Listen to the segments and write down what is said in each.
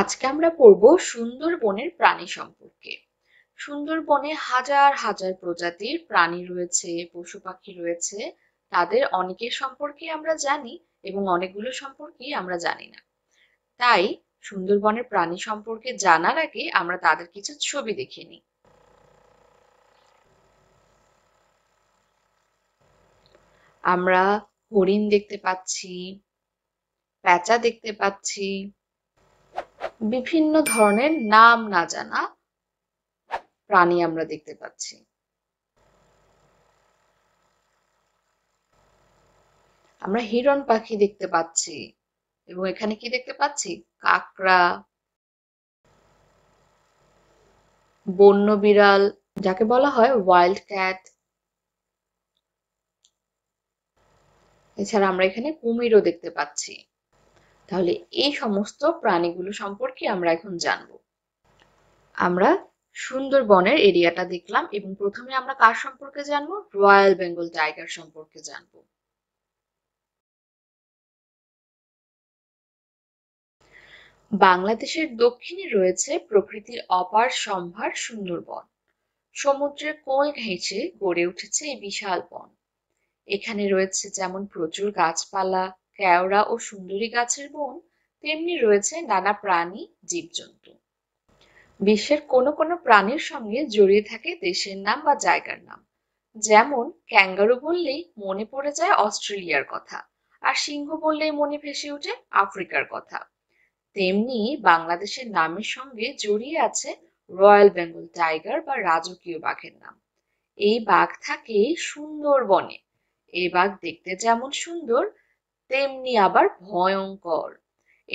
আজকে আমরা পড়ব সুন্দরবনের প্রাণী সম্পর্কে সুন্দরবনে হাজার হাজার প্রজাতির প্রাণী রয়েছে পশু পাখি রয়েছে তাদের অনেকের সম্পর্কে আমরা জানি এবং অনেকগুলো সম্পর্কে আমরা জানি না তাই সুন্দরবনের প্রাণী সম্পর্কে জানার আগে আমরা তাদের কিছু ছবি দেখে নিই আমরা হরিণ দেখতে পাচ্ছি প্যাঁচা দেখতে পাচ্ছি বিভিন্ন ধরনের নাম না জানা প্রাণী আমরা দেখতে পাচ্ছি আমরা হিরণ পাখি দেখতে পাচ্ছি এবং এখানে কি দেখতে পাচ্ছি কাকড়া বন্য বিড়াল যাকে বলা হয় ওয়াইল্ড ক্যাট এছাড়া আমরা এখানে কুমিরও দেখতে পাচ্ছি তাহলে এই সমস্ত প্রাণীগুলো সম্পর্কে আমরা এখন জানব আমরা সুন্দরবনের এরিয়াটা দেখলাম এবং প্রথমে আমরা কার সম্পর্কে জানবো রয়্যাল বেঙ্গল টাইগার সম্পর্কে জানবো বাংলাদেশের দক্ষিণে রয়েছে প্রকৃতির অপার সম্ভার সুন্দরবন সমুদ্রের কোল ঘেঁচে গড়ে উঠেছে এই বিশাল বন এখানে রয়েছে যেমন প্রচুর গাছপালা কেওড়া ও সুন্দরী গাছের বন তেমনি রয়েছে নানা প্রাণী জীবজন্তু বিশ্বের কোনো কোনো প্রাণীর সঙ্গে জড়িয়ে থাকে দেশের নাম বা জায়গার নাম যেমন ক্যাঙ্গারু বললেই মনে পড়ে যায় অস্ট্রেলিয়ার কথা আর সিংহ বললেই মনে ভেসে ওঠে আফ্রিকার কথা তেমনি বাংলাদেশের নামের সঙ্গে জড়িয়ে আছে রয়্যাল বেঙ্গল টাইগার বা রাজকীয় বাঘের নাম এই বাঘ থাকে সুন্দরবনে এই বাঘ দেখতে যেমন সুন্দর তেমনি আবার ভয়ঙ্কর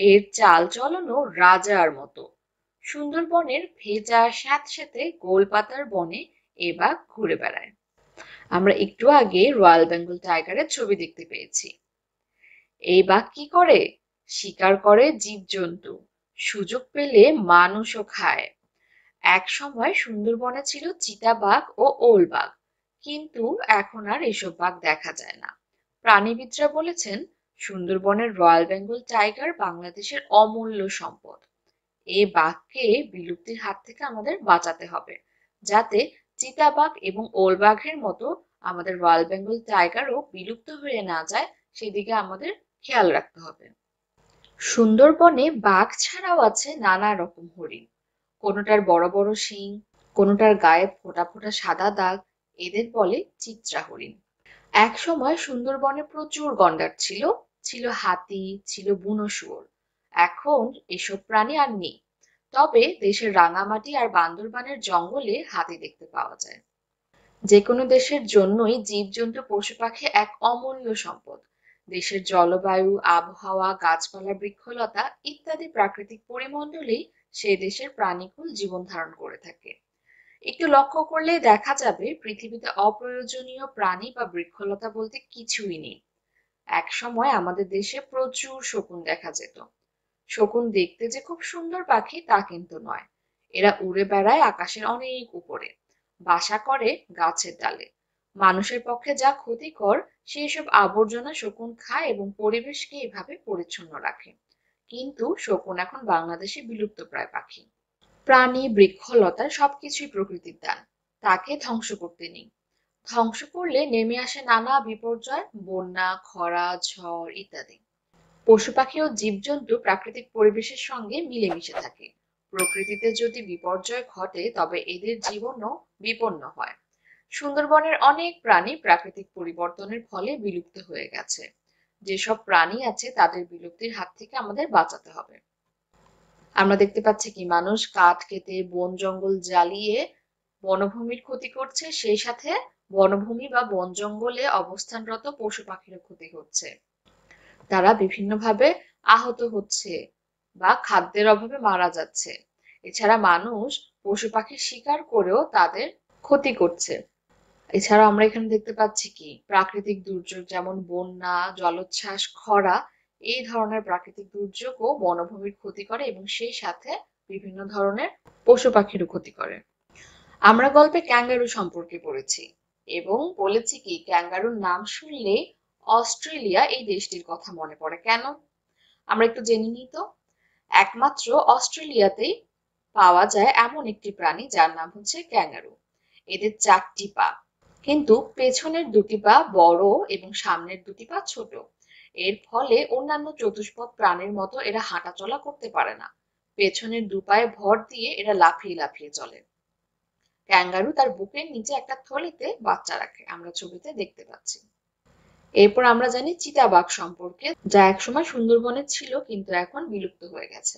এর চাল চলনও রাজার মতো সুন্দরবনের ভেজা স্যাঁতস্যাঁতে গোলপাতার বনে এ বাঘ ঘুরে বেড়ায় আমরা একটু আগে রয়্যাল বেঙ্গল টাইগারের ছবি দেখতে পেয়েছি এই বাঘ কি করে শিকার করে জীবজন্তু সুযোগ পেলে মানুষও খায় এক সময় সুন্দরবনে ছিল চিতাবাঘ ও ওল বাঘ কিন্তু এখন আর এসব বাঘ দেখা যায় না প্রাণীবিদরা বলেছেন সুন্দরবনের রয়্যাল বেঙ্গল টাইগার বাংলাদেশের অমূল্য সম্পদ এ বাঘকে বিলুপ্তির হাত থেকে আমাদের বাঁচাতে হবে যাতে চিতাবাঘ এবং ওলবাঘের মতো আমাদের রয়্যাল বেঙ্গল টাইগারও বিলুপ্ত হয়ে না যায় সেদিকে আমাদের খেয়াল রাখতে হবে সুন্দরবনে বাঘ ছাড়াও আছে নানা রকম হরিণ কোনোটার বড় বড় শিং কোনোটার গায়ে ফোটা ফোটা সাদা দাগ এদের বলে চিত্রা হরিণ একসময় সুন্দরবনে প্রচুর গন্ডার ছিল ছিল হাতি ছিল বুনো শুয়োর এখন এসব প্রাণী আর নেই তবে দেশের রাঙামাটি আর বান্দরবানের জঙ্গলে হাতি দেখতে পাওয়া যায় যে কোনো দেশের জন্যই জীবজন্তু পশু পাখি এক অমূল্য সম্পদ দেশের জলবায়ু আবহাওয়া গাছপালা বৃক্ষলতা ইত্যাদি প্রাকৃতিক পরিমণ্ডলেই সে দেশের প্রাণীকুল জীবন ধারণ করে থাকে একটু লক্ষ্য করলে দেখা যাবে পৃথিবীতে অপ্রয়োজনীয় প্রাণী বা বৃক্ষলতা বলতে কিছুই নেই এক সময় আমাদের দেশে প্রচুর শকুন দেখা যেত শকুন দেখতে যে খুব সুন্দর পাখি তা কিন্তু নয় এরা উড়ে বেড়ায় আকাশের অনেক উপরে বাসা করে গাছের ডালে মানুষের পক্ষে যা ক্ষতিকর সেই সব আবর্জনা শকুন খায় এবং পরিবেশকে এভাবে পরিচ্ছন্ন রাখে কিন্তু শকুন এখন বাংলাদেশে বিলুপ্ত প্রায় পাখি প্রাণী বৃক্ষলতা সবকিছুই প্রকৃতির দান তাকে ধ্বংস করতে নেই ধ্বংস করলে নেমে আসে নানা বিপর্যয় বন্যা খরা ঝড় ইত্যাদি পশু পাখি ও জীবজন্তু প্রাকৃতিক পরিবেশের সঙ্গে মিলেমিশে থাকে প্রকৃতিতে যদি বিপর্যয় ঘটে তবে এদের জীবনও বিপন্ন হয় সুন্দরবনের অনেক প্রাণী প্রাকৃতিক পরিবর্তনের ফলে বিলুপ্ত হয়ে গেছে যেসব প্রাণী আছে তাদের বিলুপ্তির হাত থেকে আমাদের বাঁচাতে হবে আমরা দেখতে পাচ্ছি কি মানুষ কাঠ কেটে বন জঙ্গল জ্বালিয়ে বনভূমির ক্ষতি করছে সেই সাথে বনভূমি বা বন জঙ্গলে অবস্থানরত পশু পাখির ক্ষতি হচ্ছে তারা বিভিন্নভাবে আহত হচ্ছে বা খাদ্যের অভাবে মারা যাচ্ছে এছাড়া মানুষ পশু পাখির শিকার করেও তাদের ক্ষতি করছে এছাড়া আমরা এখানে দেখতে পাচ্ছি কি প্রাকৃতিক দুর্যোগ যেমন বন্যা জলোচ্ছ্বাস খরা এই ধরনের প্রাকৃতিক দুর্যোগও বনভূমির ক্ষতি করে এবং সেই সাথে বিভিন্ন ধরনের পশু পাখিরও ক্ষতি করে আমরা গল্পে ক্যাঙ্গারু সম্পর্কে পড়েছি এবং বলেছি কি ক্যাঙ্গারুর নাম শুনলে অস্ট্রেলিয়া এই দেশটির কথা মনে পড়ে কেন আমরা একটু জেনে নিই তো একমাত্র অস্ট্রেলিয়াতেই পাওয়া যায় এমন একটি প্রাণী যার নাম হচ্ছে ক্যাঙ্গারু এদের চারটি পা কিন্তু পেছনের দুটি পা বড় এবং সামনের দুটি পা ছোট এর ফলে অন্যান্য চতুষ্পদ প্রাণীর মতো এরা হাঁটাচলা করতে পারে না পেছনের দুপায়ে ভর দিয়ে এরা লাফিয়ে লাফিয়ে চলে ক্যাঙ্গারু তার বুকের নিচে একটা থলিতে বাচ্চা রাখে আমরা ছবিতে দেখতে পাচ্ছি এরপর আমরা জানি চিতাবাঘ সম্পর্কে যা একসময় সুন্দরবনে ছিল কিন্তু এখন বিলুপ্ত হয়ে গেছে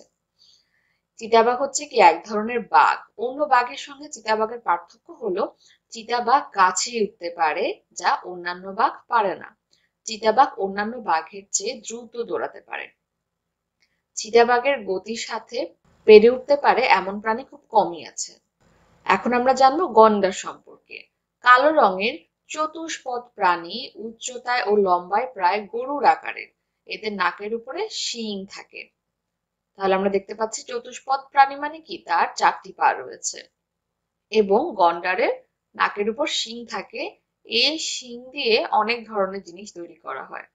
চিতাবাঘ হচ্ছে কি এক ধরনের বাঘ অন্য বাঘের সঙ্গে চিতাবাঘের পার্থক্য হলো চিতাবাঘ গাছে উঠতে পারে যা অন্যান্য বাঘ পারে না চিতাবাঘ অন্যান্য বাঘের চেয়ে দ্রুত দৌড়াতে পারে চিতাবাঘের গতির সাথে পেরে উঠতে পারে এমন প্রাণী খুব কমই আছে এখন আমরা জানবো গন্ডার সম্পর্কে কালো রঙের চতুষ্পদ প্রাণী উচ্চতায় ও লম্বায় প্রায় গরুর আকারের এদের নাকের উপরে শিং থাকে তাহলে আমরা দেখতে পাচ্ছি চতুষ্পদ প্রাণী মানে কি তার চারটি পা রয়েছে এবং গন্ডারের নাকের উপর শিং থাকে এই শিং দিয়ে অনেক ধরনের জিনিস তৈরি করা হয়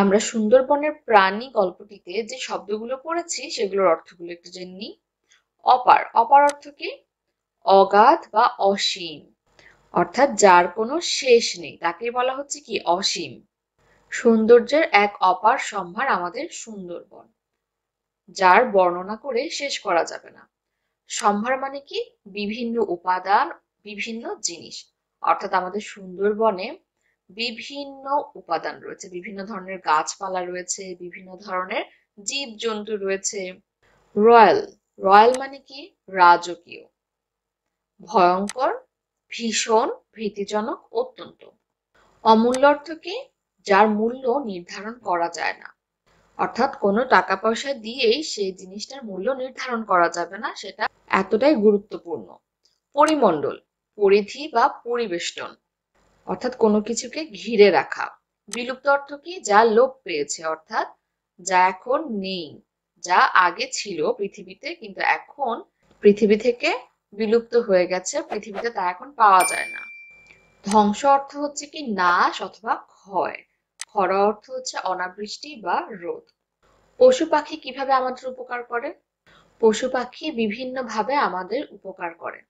আমরা সুন্দরবনের প্রাণী গল্পটিতে যে শব্দগুলো পড়েছি সেগুলোর অর্থগুলো একটু জেনে নিই অপার অপার অর্থ কি অগাধ বা অসীম অর্থাৎ যার কোনো শেষ নেই তাকে বলা হচ্ছে কি অসীম সৌন্দর্যের এক অপার সম্ভার আমাদের সুন্দরবন যার বর্ণনা করে শেষ করা যাবে না সম্ভার মানে কি বিভিন্ন উপাদান বিভিন্ন জিনিস অর্থাৎ আমাদের সুন্দরবনে বিভিন্ন উপাদান রয়েছে বিভিন্ন ধরনের গাছপালা রয়েছে বিভিন্ন ধরনের জীব জন্তু রয়েছে রয়্যাল রয়্যাল মানে কি রাজকীয় ভয়ঙ্কর ভীষণ ভীতিজনক অত্যন্ত অমূল্য অর্থকে যার মূল্য নির্ধারণ করা যায় না অর্থাৎ কোনো টাকা পয়সা দিয়েই সেই জিনিসটার মূল্য নির্ধারণ করা যাবে না সেটা এতটাই গুরুত্বপূর্ণ পরিমণ্ডল পরিধি বা পরিবেষ্টন অর্থাৎ কোনো কিছুকে ঘিরে রাখা বিলুপ্ত অর্থ কি যা লোপ পেয়েছে অর্থাৎ যা এখন নেই যা আগে ছিল পৃথিবীতে কিন্তু এখন পৃথিবী থেকে বিলুপ্ত হয়ে গেছে পৃথিবীতে তা এখন পাওয়া যায় না ধ্বংস অর্থ হচ্ছে কি নাশ অথবা ক্ষয় খরা অর্থ হচ্ছে অনাবৃষ্টি বা রোদ পশু পাখি কিভাবে আমাদের উপকার করে পশু পাখি বিভিন্নভাবে আমাদের উপকার করে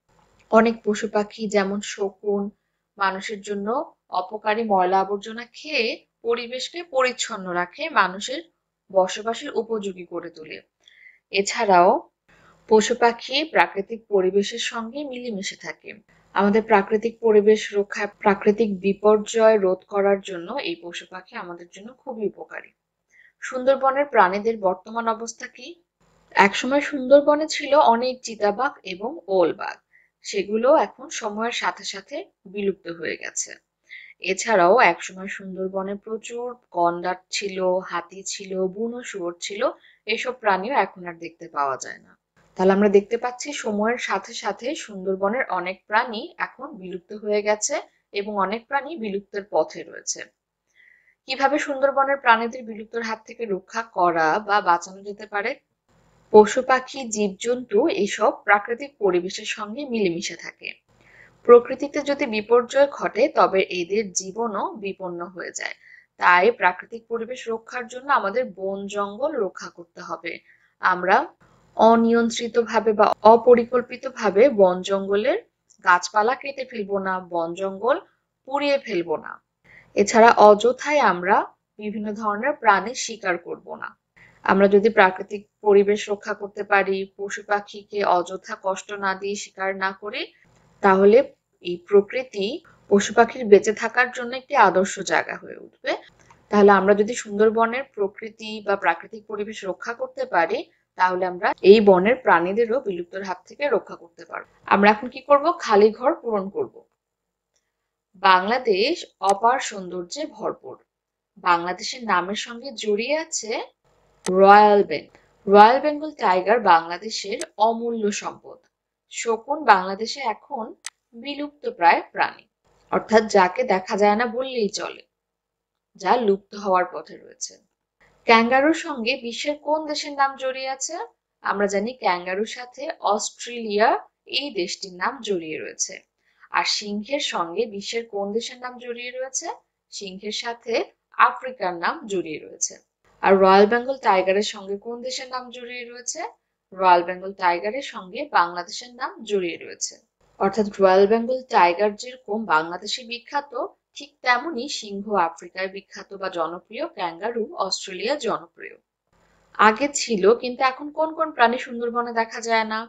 অনেক পশু পাখি যেমন শকুন মানুষের জন্য অপকারী ময়লা আবর্জনা খেয়ে পরিবেশকে পরিচ্ছন্ন রাখে মানুষের বসবাসের উপযোগী করে তোলে এছাড়াও পশু পাখি প্রাকৃতিক পরিবেশের সঙ্গে মিলেমিশে থাকে আমাদের প্রাকৃতিক পরিবেশ রক্ষায় প্রাকৃতিক বিপর্যয় রোধ করার জন্য এই পশু পাখি আমাদের জন্য খুবই উপকারী সুন্দরবনের প্রাণীদের বর্তমান অবস্থা কি একসময় সুন্দরবনে ছিল অনেক চিতাবাঘ এবং ওলবাঘ সেগুলো এখন সময়ের সাথে সাথে বিলুপ্ত হয়ে গেছে এছাড়াও একসময় সুন্দরবনে প্রচুর গন্ডার ছিল হাতি ছিল বুনো শুয়োর ছিল এসব প্রাণীও এখন আর দেখতে পাওয়া যায় না তাহলে আমরা দেখতে পাচ্ছি সময়ের সাথে সাথে সুন্দরবনের অনেক প্রাণী এখন বিলুপ্ত হয়ে গেছে এবং অনেক প্রাণী বিলুপ্তের পথে রয়েছে কিভাবে সুন্দরবনের প্রাণীদের বিলুপ্তর হাত থেকে রক্ষা করা বা বাঁচানো যেতে পারে পশু পাখি জীবজন্তু এসব প্রাকৃতিক পরিবেশের সঙ্গে মিলেমিশে থাকে প্রকৃতিতে যদি বিপর্যয় ঘটে তবে এদের জীবনও বিপন্ন হয়ে যায় তাই প্রাকৃতিক পরিবেশ রক্ষার জন্য আমাদের বন জঙ্গল রক্ষা করতে হবে আমরা অনিয়ন্ত্রিতভাবে বা অপরিকল্পিতভাবে বন জঙ্গলের গাছপালা কেটে ফেলবো না বন জঙ্গল পুড়িয়ে ফেলবো না এছাড়া অযথায় আমরা বিভিন্ন ধরনের প্রাণী শিকার করব না আমরা যদি প্রাকৃতিক পরিবেশ রক্ষা করতে পারি পশু পাখিকে অযথা কষ্ট না দিয়ে শিকার না করি তাহলে এই প্রকৃতি পশু পাখির বেঁচে থাকার জন্য একটি আদর্শ জায়গা হয়ে উঠবে তাহলে আমরা যদি সুন্দরবনের প্রকৃতি বা প্রাকৃতিক পরিবেশ রক্ষা করতে পারি তাহলে আমরা এই বনের প্রাণীদেরও বিলুপ্তর হাত থেকে রক্ষা করতে পারবো আমরা এখন কি করব খালি ঘর পূরণ করব বাংলাদেশ অপার সৌন্দর্যে ভরপুর বাংলাদেশের নামের সঙ্গে জড়িয়ে আছে royal Bengal royal Bengal tiger বাংলাদেশের অমূল্য সম্পদ শকুন বাংলাদেশে এখন বিলুপ্ত প্রায় প্রাণী অর্থাৎ যাকে দেখা যায় না বললেই চলে যা লুপ্ত হওয়ার পথে রয়েছে ক্যাঙ্গারুর সঙ্গে বিশ্বের কোন দেশের নাম জড়িয়ে আছে আমরা জানি ক্যাঙ্গারুর সাথে অস্ট্রেলিয়া এই দেশটির নাম জড়িয়ে রয়েছে আর সিংহের সঙ্গে বিশ্বের কোন দেশের নাম জড়িয়ে রয়েছে সিংহের সাথে আফ্রিকার নাম জড়িয়ে রয়েছে আর রয়্যাল বেঙ্গল টাইগারের সঙ্গে কোন দেশের নাম জড়িয়ে রয়েছে রয়্যাল বেঙ্গল টাইগারের সঙ্গে বাংলাদেশের নাম জড়িয়ে রয়েছে অর্থাৎ রয়্যাল বেঙ্গল টাইগার যেরকম বাংলাদেশে বিখ্যাত ঠিক তেমনই সিংহ আফ্রিকায় বিখ্যাত বা জনপ্রিয় ক্যাঙ্গারু অস্ট্রেলিয়া জনপ্রিয় আগে ছিল কিন্তু এখন কোন কোন প্রাণী সুন্দরবনে দেখা যায় না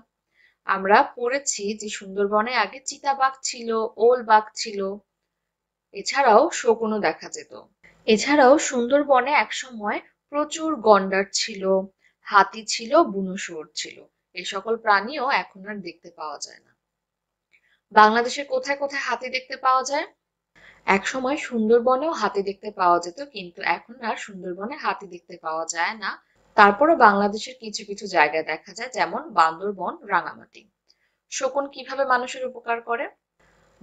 আমরা পড়েছি যে সুন্দরবনে আগে চিতাবাঘ ছিল ওল বাঘ ছিল এছাড়াও শকুনও দেখা যেত এছাড়াও সুন্দরবনে একসময় প্রচুর গন্ডার ছিল হাতি ছিল বুনো শুয়োর ছিল এই সকল প্রাণীও এখন আর দেখতে পাওয়া যায় না বাংলাদেশের কোথায় কোথায় হাতি দেখতে পাওয়া যায় একসময় সুন্দরবনেও হাতি দেখতে পাওয়া যেত কিন্তু এখন আর সুন্দরবনে হাতি দেখতে পাওয়া যায় না তারপরও বাংলাদেশের কিছু কিছু জায়গায় দেখা যায় যেমন বান্দরবন রাঙামাটি শকুন কিভাবে মানুষের উপকার করে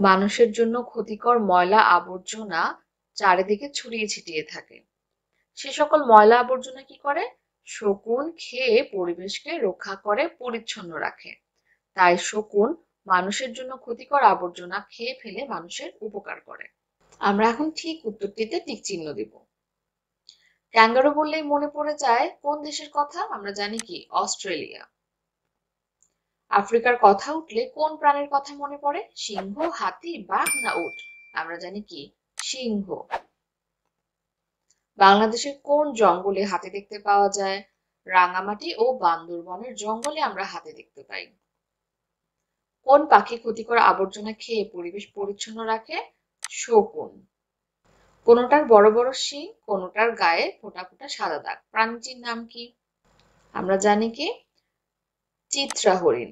মানুষের জন্য ক্ষতিকর ময়লা আবর্জনা চারিদিকে ছড়িয়ে ছিটিয়ে থাকে সে সকল ময়লা আবর্জনা কি করে শকুন খেয়ে পরিবেশকে রক্ষা করে পরিচ্ছন্ন রাখে তাই শকুন মানুষের জন্য ক্ষতিকর আবর্জনা খেয়ে ফেলে মানুষের উপকার করে আমরা এখন ঠিক উত্তরটিতে টিক চিহ্ন দিব ক্যাঙ্গারো বললেই মনে পড়ে যায় কোন দেশের কথা আমরা জানি কি অস্ট্রেলিয়া আফ্রিকার কথা উঠলে কোন প্রাণের কথা মনে পড়ে সিংহ হাতি বাঘ না উঠ আমরা জানি কি সিংহ বাংলাদেশের কোন জঙ্গলে হাতি দেখতে পাওয়া যায় রাঙামাটি ও বান্দরবনের জঙ্গলে আমরা হাতি দেখতে পাই কোন পাখি ক্ষতিকর আবর্জনা খেয়ে পরিবেশ পরিচ্ছন্ন রাখে শকুন কোনোটার বড় বড় শিং কোনোটার গায়ে ফোটা ফোটা সাদা দাগ প্রাণীটির নাম কি আমরা জানি কি চিত্রা হরিণ